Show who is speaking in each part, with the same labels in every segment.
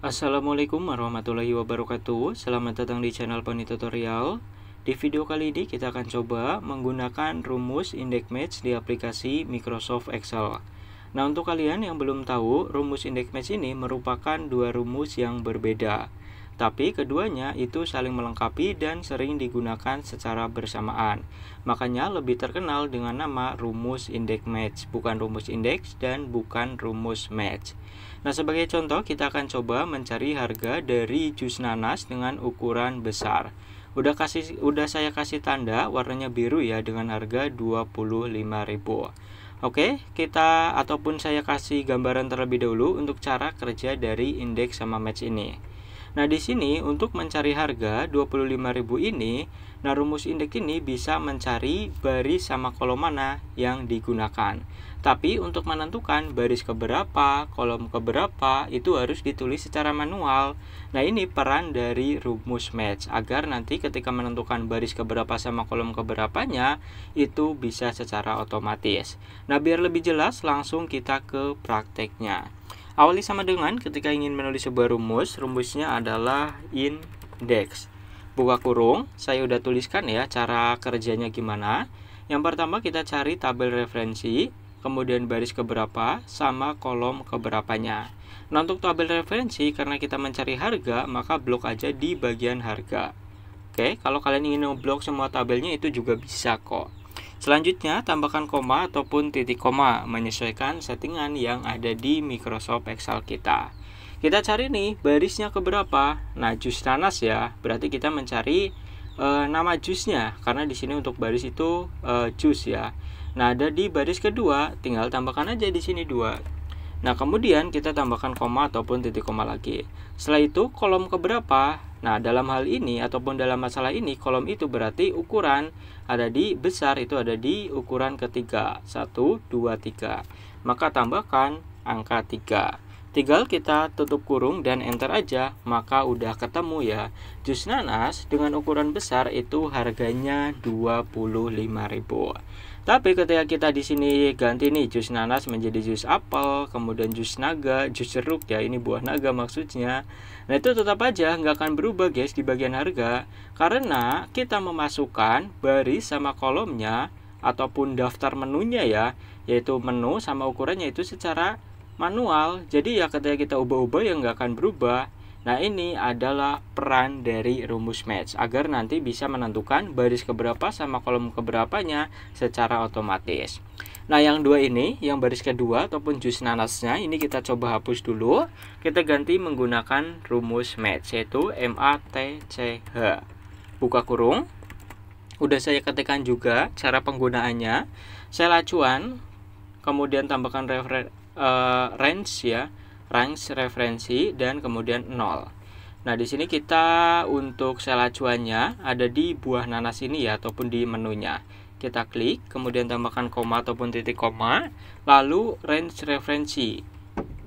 Speaker 1: Assalamualaikum warahmatullahi wabarakatuh Selamat datang di channel Pony Tutorial Di video kali ini kita akan coba menggunakan rumus index match di aplikasi Microsoft Excel Nah untuk kalian yang belum tahu, rumus index match ini merupakan dua rumus yang berbeda tapi keduanya itu saling melengkapi dan sering digunakan secara bersamaan. Makanya lebih terkenal dengan nama rumus indeks match, bukan rumus indeks dan bukan rumus match. Nah, sebagai contoh kita akan coba mencari harga dari jus nanas dengan ukuran besar. Udah kasih udah saya kasih tanda warnanya biru ya dengan harga 25.000. Oke, kita ataupun saya kasih gambaran terlebih dahulu untuk cara kerja dari indeks sama match ini. Nah, di sini untuk mencari harga 25.000 ini, nah rumus indeks ini bisa mencari baris sama kolom mana yang digunakan. Tapi untuk menentukan baris keberapa, kolom keberapa, itu harus ditulis secara manual. Nah, ini peran dari rumus match agar nanti ketika menentukan baris keberapa sama kolom keberapanya itu bisa secara otomatis. Nah, biar lebih jelas langsung kita ke prakteknya. Awali sama dengan ketika ingin menulis sebuah rumus, rumusnya adalah indeks. Buka kurung, saya udah tuliskan ya cara kerjanya gimana. Yang pertama kita cari tabel referensi, kemudian baris keberapa sama kolom keberapanya. Nah untuk tabel referensi, karena kita mencari harga, maka blok aja di bagian harga. Oke, kalau kalian ingin ngeblok semua tabelnya itu juga bisa kok. Selanjutnya, tambahkan koma ataupun titik koma menyesuaikan settingan yang ada di Microsoft Excel kita. Kita cari nih barisnya keberapa. Nah, jus nanas ya, berarti kita mencari e, nama jusnya karena di sini untuk baris itu e, jus ya. Nah, ada di baris kedua, tinggal tambahkan aja di sini dua. Nah, kemudian kita tambahkan koma ataupun titik koma lagi. Setelah itu, kolom keberapa Nah, dalam hal ini ataupun dalam masalah ini kolom itu berarti ukuran ada di besar itu ada di ukuran ketiga 1 2 3. Maka tambahkan angka 3. Tinggal kita tutup kurung dan enter aja, maka udah ketemu ya. Jus nanas dengan ukuran besar itu harganya 25.000. Tapi ketika kita di sini ganti nih jus nanas menjadi jus apel, kemudian jus naga, jus jeruk ya ini buah naga maksudnya. Nah itu tetap aja nggak akan berubah guys di bagian harga karena kita memasukkan baris sama kolomnya ataupun daftar menunya ya yaitu menu sama ukurannya itu secara manual jadi ya ketika kita ubah-ubah ya nggak akan berubah Nah ini adalah peran dari rumus match agar nanti bisa menentukan baris keberapa sama kolom keberapanya secara otomatis. Nah yang dua ini, yang baris kedua ataupun jus nanasnya ini kita coba hapus dulu. Kita ganti menggunakan rumus match yaitu m a t c h Buka kurung. Udah saya ketikkan juga cara penggunaannya. Saya lacuan, kemudian tambahkan refer uh, range ya, range referensi dan kemudian 0. Nah, di sini kita untuk sel acuannya ada di buah nanas ini ya ataupun di menunya. Kita klik, kemudian tambahkan koma ataupun titik koma, lalu range referensi.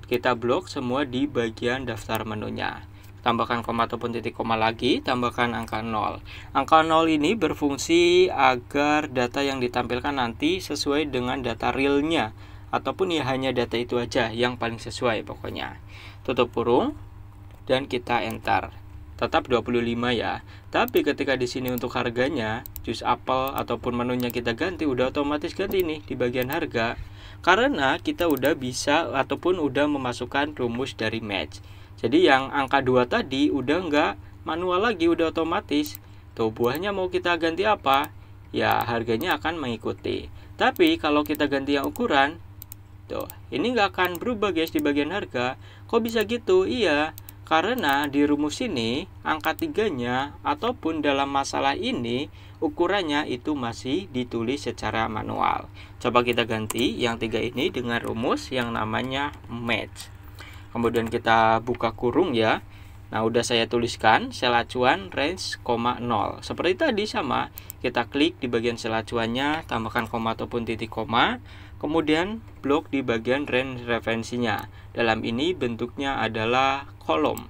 Speaker 1: Kita blok semua di bagian daftar menunya. Tambahkan koma ataupun titik koma lagi, tambahkan angka 0. Angka 0 ini berfungsi agar data yang ditampilkan nanti sesuai dengan data realnya ataupun ya hanya data itu aja yang paling sesuai pokoknya. Tutup kurung dan kita enter. Tetap 25 ya. Tapi ketika di sini untuk harganya, jus apel ataupun menunya kita ganti udah otomatis ganti nih di bagian harga karena kita udah bisa ataupun udah memasukkan rumus dari match. Jadi yang angka 2 tadi udah nggak manual lagi udah otomatis. Tuh buahnya mau kita ganti apa? Ya harganya akan mengikuti. Tapi kalau kita ganti yang ukuran, gitu ini nggak akan berubah guys di bagian harga kok bisa gitu iya karena di rumus ini angka tiganya ataupun dalam masalah ini ukurannya itu masih ditulis secara manual coba kita ganti yang tiga ini dengan rumus yang namanya match kemudian kita buka kurung ya Nah, udah saya tuliskan selacuan range range 0. Seperti tadi sama, kita klik di bagian selacuannya tambahkan koma ataupun titik koma. Kemudian blok di bagian range referensinya. Dalam ini bentuknya adalah kolom.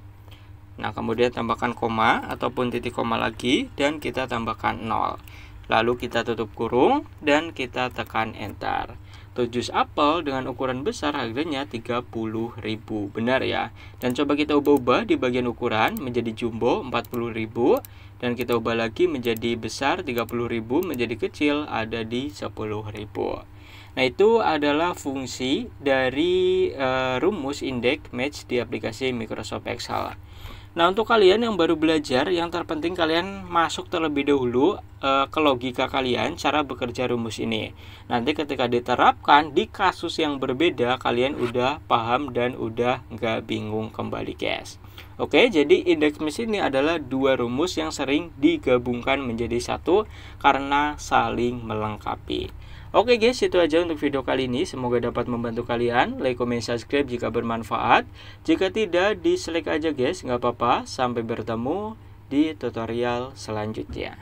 Speaker 1: Nah, kemudian tambahkan koma ataupun titik koma lagi dan kita tambahkan 0. Lalu kita tutup kurung dan kita tekan enter. Tuh jus apel dengan ukuran besar harganya 30.000. Benar ya. Dan coba kita ubah-ubah di bagian ukuran menjadi jumbo 40.000 dan kita ubah lagi menjadi besar 30.000 menjadi kecil ada di 10.000. Nah, itu adalah fungsi dari uh, rumus indeks match di aplikasi Microsoft Excel. Nah, untuk kalian yang baru belajar, yang terpenting kalian masuk terlebih dahulu uh, ke logika kalian cara bekerja rumus ini. Nanti ketika diterapkan di kasus yang berbeda, kalian udah paham dan udah nggak bingung kembali, guys. Oke, jadi indeks match ini adalah dua rumus yang sering digabungkan menjadi satu karena saling melengkapi. Oke guys, itu aja untuk video kali ini. Semoga dapat membantu kalian. Like, comment, subscribe jika bermanfaat. Jika tidak, dislike aja guys, nggak apa-apa. Sampai bertemu di tutorial selanjutnya.